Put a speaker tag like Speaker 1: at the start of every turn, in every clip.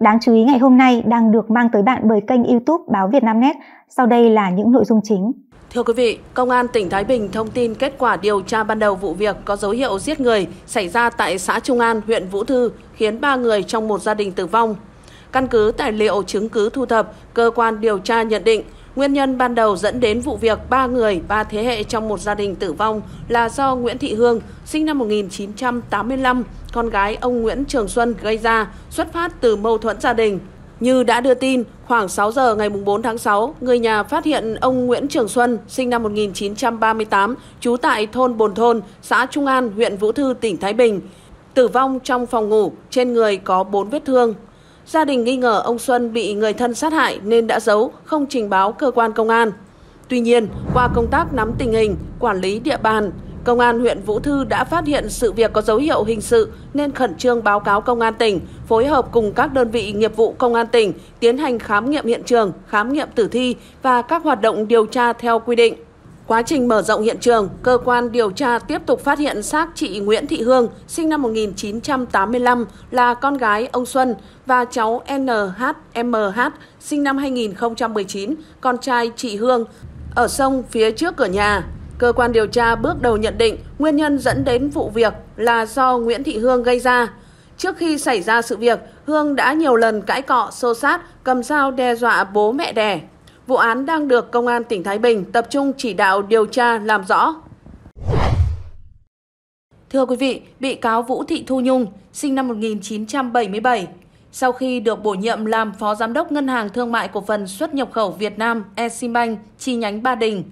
Speaker 1: đáng chú ý ngày hôm nay đang được mang tới bạn bởi kênh YouTube Báo Việt Nam Net. Sau đây là những nội dung chính. Thưa quý vị, Công an tỉnh Thái Bình thông tin kết quả điều tra ban đầu vụ việc có dấu hiệu giết người xảy ra tại xã Trung An, huyện Vũ Thư, khiến 3 người trong một gia đình tử vong. Căn cứ tài liệu chứng cứ thu thập, cơ quan điều tra nhận định Nguyên nhân ban đầu dẫn đến vụ việc ba người, ba thế hệ trong một gia đình tử vong là do Nguyễn Thị Hương, sinh năm 1985, con gái ông Nguyễn Trường Xuân gây ra, xuất phát từ mâu thuẫn gia đình. Như đã đưa tin, khoảng 6 giờ ngày 4 tháng 6, người nhà phát hiện ông Nguyễn Trường Xuân, sinh năm 1938, trú tại thôn Bồn Thôn, xã Trung An, huyện Vũ Thư, tỉnh Thái Bình, tử vong trong phòng ngủ, trên người có 4 vết thương, Gia đình nghi ngờ ông Xuân bị người thân sát hại nên đã giấu, không trình báo cơ quan công an. Tuy nhiên, qua công tác nắm tình hình, quản lý địa bàn, Công an huyện Vũ Thư đã phát hiện sự việc có dấu hiệu hình sự nên khẩn trương báo cáo công an tỉnh, phối hợp cùng các đơn vị nghiệp vụ công an tỉnh tiến hành khám nghiệm hiện trường, khám nghiệm tử thi và các hoạt động điều tra theo quy định. Quá trình mở rộng hiện trường, cơ quan điều tra tiếp tục phát hiện xác chị Nguyễn Thị Hương, sinh năm 1985, là con gái ông Xuân và cháu NHMH, sinh năm 2019, con trai chị Hương, ở sông phía trước cửa nhà. Cơ quan điều tra bước đầu nhận định nguyên nhân dẫn đến vụ việc là do Nguyễn Thị Hương gây ra. Trước khi xảy ra sự việc, Hương đã nhiều lần cãi cọ, xô sát, cầm dao đe dọa bố mẹ đẻ. Vụ án đang được Công an tỉnh Thái Bình tập trung chỉ đạo điều tra làm rõ. Thưa quý vị, bị cáo Vũ Thị Thu Nhung, sinh năm 1977, sau khi được bổ nhiệm làm Phó Giám đốc Ngân hàng Thương mại Cổ phần Xuất nhập khẩu Việt Nam Eximbank chi nhánh Ba Đình,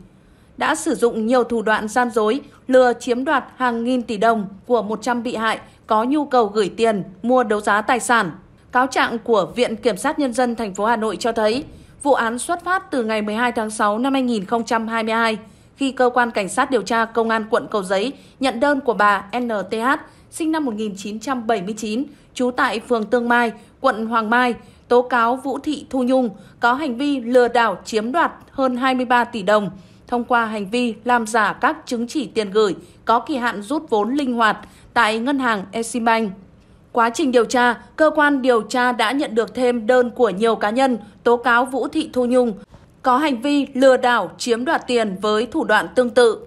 Speaker 1: đã sử dụng nhiều thủ đoạn gian dối lừa chiếm đoạt hàng nghìn tỷ đồng của 100 bị hại có nhu cầu gửi tiền mua đấu giá tài sản. Cáo trạng của Viện Kiểm sát Nhân dân thành phố Hà Nội cho thấy Vụ án xuất phát từ ngày 12 tháng 6 năm 2022 khi cơ quan cảnh sát điều tra công an quận Cầu Giấy nhận đơn của bà NTH sinh năm 1979, trú tại phường Tương Mai, quận Hoàng Mai, tố cáo Vũ Thị Thu Nhung có hành vi lừa đảo chiếm đoạt hơn 23 tỷ đồng thông qua hành vi làm giả các chứng chỉ tiền gửi có kỳ hạn rút vốn linh hoạt tại ngân hàng Eximbank. Quá trình điều tra, cơ quan điều tra đã nhận được thêm đơn của nhiều cá nhân tố cáo Vũ Thị Thu Nhung có hành vi lừa đảo chiếm đoạt tiền với thủ đoạn tương tự.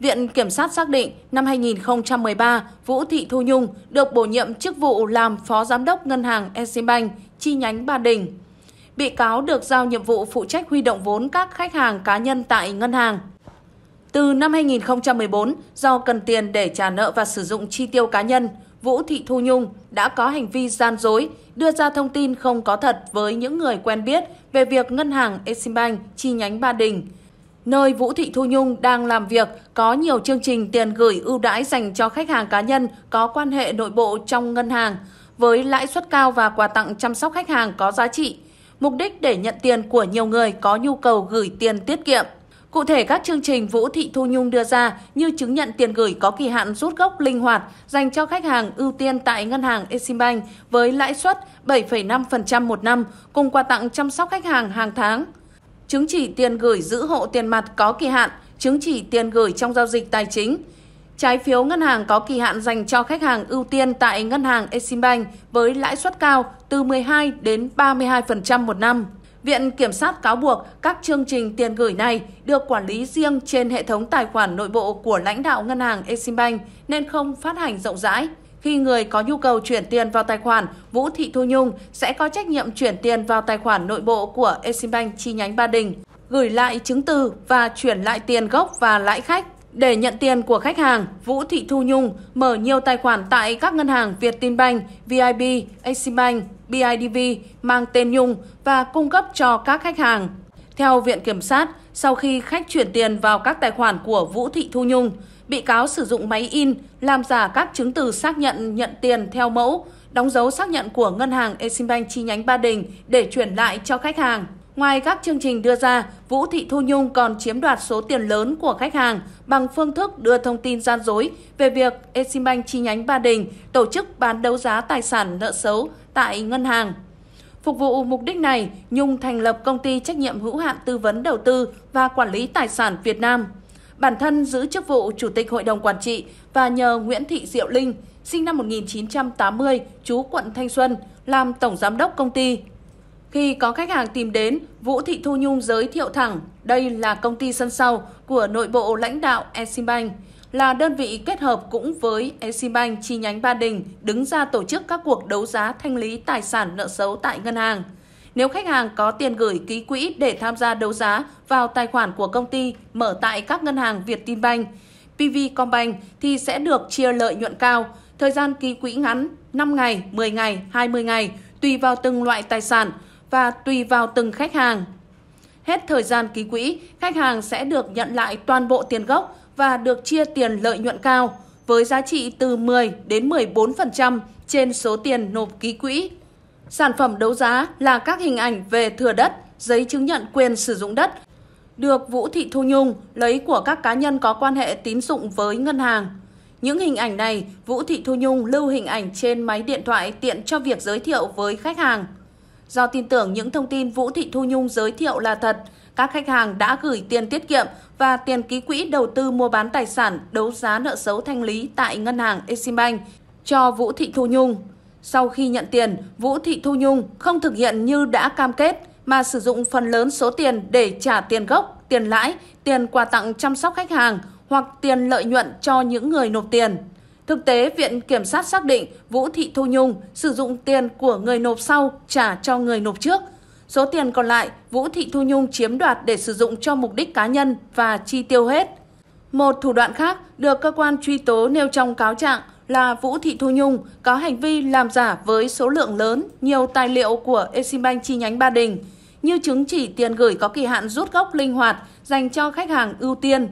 Speaker 1: Viện Kiểm sát xác định năm 2013, Vũ Thị Thu Nhung được bổ nhiệm chức vụ làm Phó Giám đốc Ngân hàng Eximbank chi nhánh Ba Đình. Bị cáo được giao nhiệm vụ phụ trách huy động vốn các khách hàng cá nhân tại ngân hàng. Từ năm 2014, do cần tiền để trả nợ và sử dụng chi tiêu cá nhân, Vũ Thị Thu Nhung đã có hành vi gian dối, đưa ra thông tin không có thật với những người quen biết về việc ngân hàng Eximbank chi nhánh Ba Đình, nơi Vũ Thị Thu Nhung đang làm việc có nhiều chương trình tiền gửi ưu đãi dành cho khách hàng cá nhân có quan hệ nội bộ trong ngân hàng với lãi suất cao và quà tặng chăm sóc khách hàng có giá trị, mục đích để nhận tiền của nhiều người có nhu cầu gửi tiền tiết kiệm. Cụ thể, các chương trình Vũ Thị Thu Nhung đưa ra như chứng nhận tiền gửi có kỳ hạn rút gốc linh hoạt dành cho khách hàng ưu tiên tại ngân hàng Eximbank với lãi suất 7,5% một năm cùng quà tặng chăm sóc khách hàng hàng tháng. Chứng chỉ tiền gửi giữ hộ tiền mặt có kỳ hạn, chứng chỉ tiền gửi trong giao dịch tài chính, Trái phiếu ngân hàng có kỳ hạn dành cho khách hàng ưu tiên tại ngân hàng Eximbank với lãi suất cao từ 12 đến 32% một năm. Viện Kiểm sát cáo buộc các chương trình tiền gửi này được quản lý riêng trên hệ thống tài khoản nội bộ của lãnh đạo ngân hàng Eximbank nên không phát hành rộng rãi. Khi người có nhu cầu chuyển tiền vào tài khoản, Vũ Thị Thu Nhung sẽ có trách nhiệm chuyển tiền vào tài khoản nội bộ của Eximbank chi nhánh Ba Đình, gửi lại chứng từ và chuyển lại tiền gốc và lãi khách. Để nhận tiền của khách hàng, Vũ Thị Thu Nhung mở nhiều tài khoản tại các ngân hàng Việt Tin Banh, VIB, Eximbank. BIDV mang tên Nhung và cung cấp cho các khách hàng. Theo Viện Kiểm sát, sau khi khách chuyển tiền vào các tài khoản của Vũ Thị Thu Nhung, bị cáo sử dụng máy in làm giả các chứng từ xác nhận nhận tiền theo mẫu, đóng dấu xác nhận của ngân hàng Eximbank chi nhánh Ba Đình để chuyển lại cho khách hàng. Ngoài các chương trình đưa ra, Vũ Thị Thu Nhung còn chiếm đoạt số tiền lớn của khách hàng bằng phương thức đưa thông tin gian dối về việc Eximbank chi nhánh Ba Đình tổ chức bán đấu giá tài sản nợ xấu tại ngân hàng. Phục vụ mục đích này, Nhung thành lập công ty trách nhiệm hữu hạn tư vấn đầu tư và quản lý tài sản Việt Nam. Bản thân giữ chức vụ Chủ tịch Hội đồng Quản trị và nhờ Nguyễn Thị Diệu Linh, sinh năm 1980, chú quận Thanh Xuân, làm Tổng Giám đốc công ty. Khi có khách hàng tìm đến, Vũ Thị Thu Nhung giới thiệu thẳng đây là công ty sân sau của nội bộ lãnh đạo Eximbank là đơn vị kết hợp cũng với Eximbank chi nhánh Ba Đình đứng ra tổ chức các cuộc đấu giá thanh lý tài sản nợ xấu tại ngân hàng. Nếu khách hàng có tiền gửi ký quỹ để tham gia đấu giá vào tài khoản của công ty mở tại các ngân hàng Việt PV PVcombank thì sẽ được chia lợi nhuận cao, thời gian ký quỹ ngắn 5 ngày, 10 ngày, 20 ngày tùy vào từng loại tài sản và tùy vào từng khách hàng. Hết thời gian ký quỹ, khách hàng sẽ được nhận lại toàn bộ tiền gốc và được chia tiền lợi nhuận cao với giá trị từ 10 đến 14% trên số tiền nộp ký quỹ. Sản phẩm đấu giá là các hình ảnh về thừa đất, giấy chứng nhận quyền sử dụng đất được Vũ Thị Thu Nhung lấy của các cá nhân có quan hệ tín dụng với ngân hàng. Những hình ảnh này, Vũ Thị Thu Nhung lưu hình ảnh trên máy điện thoại tiện cho việc giới thiệu với khách hàng. Do tin tưởng những thông tin Vũ Thị Thu Nhung giới thiệu là thật, các khách hàng đã gửi tiền tiết kiệm và tiền ký quỹ đầu tư mua bán tài sản đấu giá nợ xấu thanh lý tại ngân hàng Eximbank cho Vũ Thị Thu Nhung. Sau khi nhận tiền, Vũ Thị Thu Nhung không thực hiện như đã cam kết mà sử dụng phần lớn số tiền để trả tiền gốc, tiền lãi, tiền quà tặng chăm sóc khách hàng hoặc tiền lợi nhuận cho những người nộp tiền. Thực tế, Viện Kiểm sát xác định Vũ Thị Thu Nhung sử dụng tiền của người nộp sau trả cho người nộp trước – Số tiền còn lại, Vũ Thị Thu Nhung chiếm đoạt để sử dụng cho mục đích cá nhân và chi tiêu hết. Một thủ đoạn khác được cơ quan truy tố nêu trong cáo trạng là Vũ Thị Thu Nhung có hành vi làm giả với số lượng lớn nhiều tài liệu của Eximbank chi nhánh Ba Đình như chứng chỉ tiền gửi có kỳ hạn rút gốc linh hoạt dành cho khách hàng ưu tiên.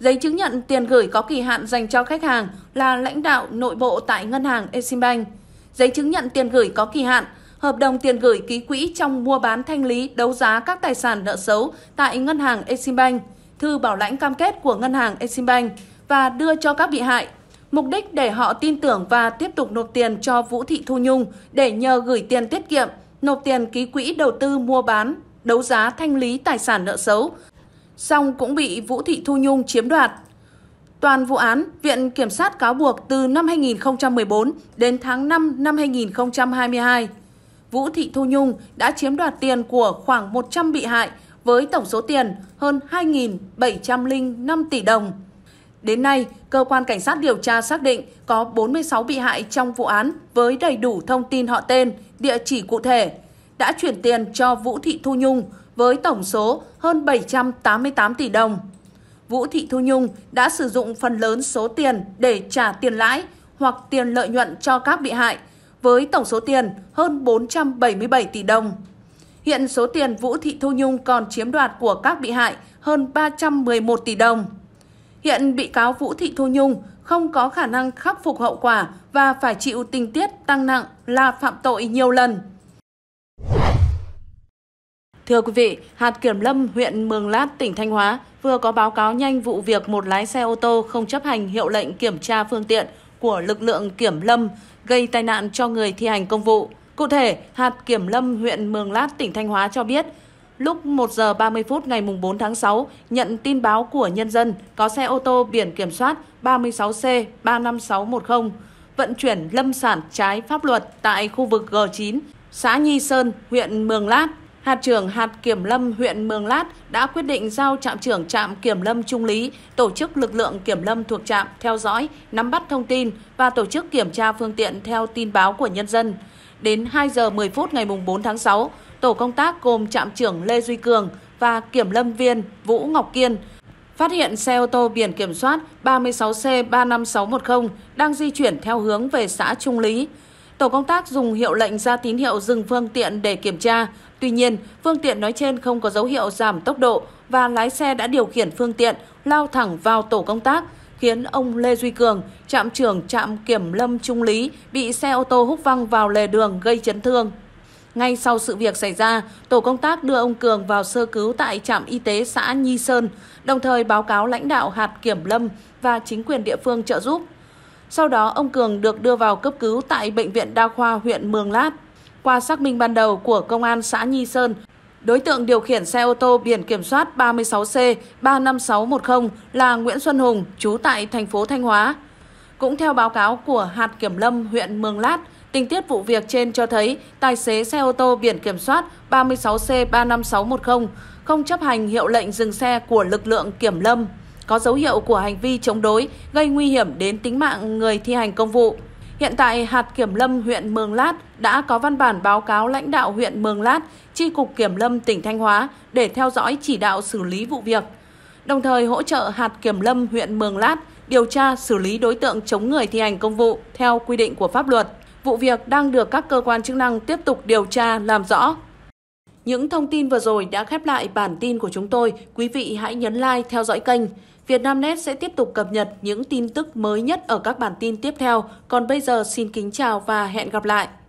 Speaker 1: Giấy chứng nhận tiền gửi có kỳ hạn dành cho khách hàng là lãnh đạo nội bộ tại ngân hàng Eximbank. Giấy chứng nhận tiền gửi có kỳ hạn hợp đồng tiền gửi ký quỹ trong mua bán thanh lý đấu giá các tài sản nợ xấu tại ngân hàng Eximbank, thư bảo lãnh cam kết của ngân hàng Eximbank và đưa cho các bị hại. Mục đích để họ tin tưởng và tiếp tục nộp tiền cho Vũ Thị Thu Nhung để nhờ gửi tiền tiết kiệm, nộp tiền ký quỹ đầu tư mua bán, đấu giá thanh lý tài sản nợ xấu. song cũng bị Vũ Thị Thu Nhung chiếm đoạt. Toàn vụ án, Viện Kiểm sát cáo buộc từ năm 2014 đến tháng 5 năm 2022. Vũ Thị Thu Nhung đã chiếm đoạt tiền của khoảng 100 bị hại với tổng số tiền hơn 2.705 tỷ đồng. Đến nay, cơ quan cảnh sát điều tra xác định có 46 bị hại trong vụ án với đầy đủ thông tin họ tên, địa chỉ cụ thể, đã chuyển tiền cho Vũ Thị Thu Nhung với tổng số hơn 788 tỷ đồng. Vũ Thị Thu Nhung đã sử dụng phần lớn số tiền để trả tiền lãi hoặc tiền lợi nhuận cho các bị hại – với tổng số tiền hơn 477 tỷ đồng. Hiện số tiền Vũ Thị Thu Nhung còn chiếm đoạt của các bị hại hơn 311 tỷ đồng. Hiện bị cáo Vũ Thị Thu Nhung không có khả năng khắc phục hậu quả và phải chịu tình tiết tăng nặng là phạm tội nhiều lần. Thưa quý vị, hạt kiểm lâm huyện Mường Lát, tỉnh Thanh Hóa vừa có báo cáo nhanh vụ việc một lái xe ô tô không chấp hành hiệu lệnh kiểm tra phương tiện của lực lượng kiểm lâm gây tai nạn cho người thi hành công vụ. Cụ thể, hạt kiểm lâm huyện Mường Lát, tỉnh Thanh Hóa cho biết, lúc 1 giờ 30 phút ngày 4 tháng 6, nhận tin báo của nhân dân có xe ô tô biển kiểm soát 36C 35610 vận chuyển lâm sản trái pháp luật tại khu vực G9, xã Nhi Sơn, huyện Mường Lát hạt trưởng hạt kiểm lâm huyện Mường Lát đã quyết định giao trạm trưởng trạm kiểm lâm Trung Lý tổ chức lực lượng kiểm lâm thuộc trạm theo dõi, nắm bắt thông tin và tổ chức kiểm tra phương tiện theo tin báo của nhân dân. Đến 2 giờ 10 phút ngày 4 tháng 6, tổ công tác gồm trạm trưởng Lê Duy Cường và kiểm lâm viên Vũ Ngọc Kiên phát hiện xe ô tô biển kiểm soát 36C35610 đang di chuyển theo hướng về xã Trung Lý. Tổ công tác dùng hiệu lệnh ra tín hiệu dừng phương tiện để kiểm tra, Tuy nhiên, phương tiện nói trên không có dấu hiệu giảm tốc độ và lái xe đã điều khiển phương tiện lao thẳng vào tổ công tác, khiến ông Lê Duy Cường, trạm trưởng trạm kiểm lâm Trung Lý bị xe ô tô hút văng vào lề đường gây chấn thương. Ngay sau sự việc xảy ra, tổ công tác đưa ông Cường vào sơ cứu tại trạm y tế xã Nhi Sơn, đồng thời báo cáo lãnh đạo hạt kiểm lâm và chính quyền địa phương trợ giúp. Sau đó, ông Cường được đưa vào cấp cứu tại Bệnh viện Đa khoa huyện Mường Lát. Qua xác minh ban đầu của Công an xã Nhi Sơn, đối tượng điều khiển xe ô tô biển kiểm soát 36C35610 là Nguyễn Xuân Hùng, trú tại thành phố Thanh Hóa. Cũng theo báo cáo của hạt kiểm lâm huyện Mường Lát, Tình tiết vụ việc trên cho thấy tài xế xe ô tô biển kiểm soát 36C35610 không chấp hành hiệu lệnh dừng xe của lực lượng kiểm lâm, có dấu hiệu của hành vi chống đối gây nguy hiểm đến tính mạng người thi hành công vụ. Hiện tại, hạt kiểm lâm huyện Mường Lát đã có văn bản báo cáo lãnh đạo huyện Mường Lát, Tri Cục Kiểm lâm tỉnh Thanh Hóa để theo dõi chỉ đạo xử lý vụ việc, đồng thời hỗ trợ hạt kiểm lâm huyện Mường Lát điều tra xử lý đối tượng chống người thi hành công vụ theo quy định của pháp luật. Vụ việc đang được các cơ quan chức năng tiếp tục điều tra làm rõ. Những thông tin vừa rồi đã khép lại bản tin của chúng tôi. Quý vị hãy nhấn like, theo dõi kênh. Vietnamnet sẽ tiếp tục cập nhật những tin tức mới nhất ở các bản tin tiếp theo. Còn bây giờ xin kính chào và hẹn gặp lại.